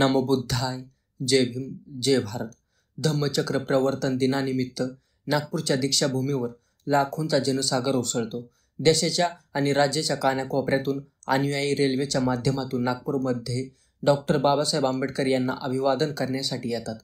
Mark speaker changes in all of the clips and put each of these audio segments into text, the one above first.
Speaker 1: नमो बुद्धाय जय भीम जय भारत धम्मचक्र प्रवर्तन दिनानिमित्त नागपूरच्या दीक्षाभूमीवर लाखोंचा जनसागर उसळतो देशाच्या आणि राज्याच्या कानाकोपऱ्यातून अनुयायी रेल्वेच्या माध्यमातून नागपूरमध्ये डॉक्टर बाबासाहेब आंबेडकर यांना अभिवादन करण्यासाठी येतात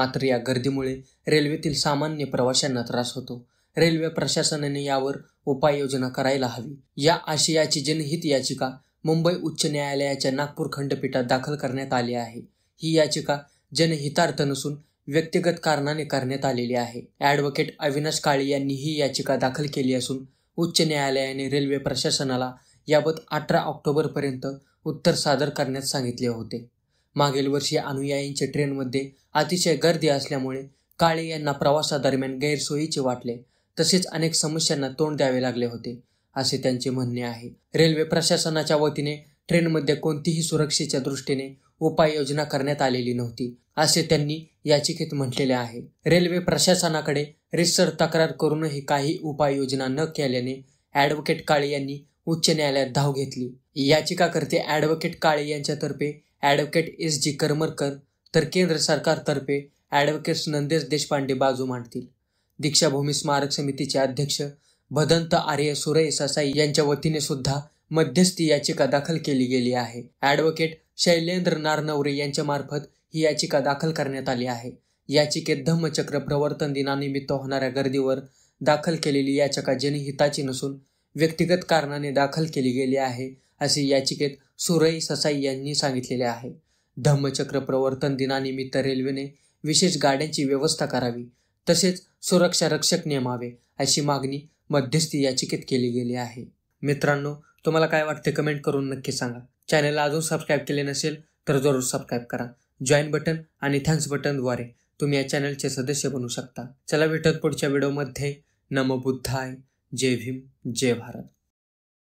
Speaker 1: मात्र या गर्दीमुळे रेल्वेतील सामान्य प्रवाशांना त्रास होतो रेल्वे प्रशासनाने यावर उपाययोजना करायला हवी या आशयाची जनहित याचिका मुंबई उच्च न्यायालयाच्या नागपूर खंडपीठात दाखल करण्यात आली आहे ही याचिका जनहितार्थ नसून व्यक्तिगत कारणाने करण्यात आलेली आहे ॲडव्होकेट अविनाश काळे यांनी ही याचिका दाखल केली असून उच्च न्यायालयाने रेल्वे प्रशासनाला याबत अठरा ऑक्टोबरपर्यंत उत्तर सादर करण्यास सांगितले होते मागील वर्षी अनुयायींच्या ट्रेनमध्ये अतिशय गर्दी असल्यामुळे काळे यांना प्रवासादरम्यान गैरसोयीचे वाटले तसेच अनेक समस्यांना तोंड द्यावे लागले होते असे त्यांचे म्हणणे आहे रेल्वे प्रशासनाच्या वतीने ट्रेनमध्ये कोणतीही सुरक्षेच्या दृष्टीने उपाययोजना करण्यात आलेली नव्हती असे त्यांनी याचिकेत म्हटलेले आहे रेल्वे प्रशासनाकडे रिसर तक्रार करूनही काही उपाययोजना न केल्याने ऍडव्होकेट काळे यांनी उच्च न्यायालयात धाव घेतली याचिकाकर्ते ॲडव्होकेट काळे यांच्यातर्फे ऍडव्होकेट एस जी करमरकर तर केंद्र सरकारतर्फे ऍडव्होकेट नंदेश देशपांडे बाजू मांडतील दीक्षाभूमी स्मारक समितीचे अध्यक्ष भदंत आर्य सुरय ससाई यांच्या वतीने सुद्धा मध्यस्थी याचिका दाखल केली गेली आहे ॲडव्होकेट शैलेंद्र नारनवरे यांच्या मार्फत ही याचिका दाखल करण्यात आली आहे याचिकेत धम्मचक्र प्रवर्तन दिनानिमित्त होणाऱ्या गर्दीवर दाखल केलेली याचिका जनहिताची नसून व्यक्तिगत कारणाने दाखल केली गेली आहे असे याचिकेत सुरई ससाई यांनी सांगितलेले आहे धम्मचक्र प्रवर्तन दिनानिमित्त रेल्वेने विशेष गाड्यांची व्यवस्था करावी तसेच सुरक्षा रक्षक नेमावे अशी मागणी मध्यस्थी याचिकेत केली गेली आहे मित्रांनो तुम्हाला काय वाटते कमेंट करून नक्की सांगा चॅनलला अजून सबस्क्राईब केले नसेल तर जरूर सबस्क्राईब करा जॉईन बटन आणि थँक्स बटनद्वारे तुम्ही या चॅनलचे सदस्य बनू शकता चला भेटत पुढच्या व्हिडिओमध्ये नम बुद्धाय जय भीम जय भारत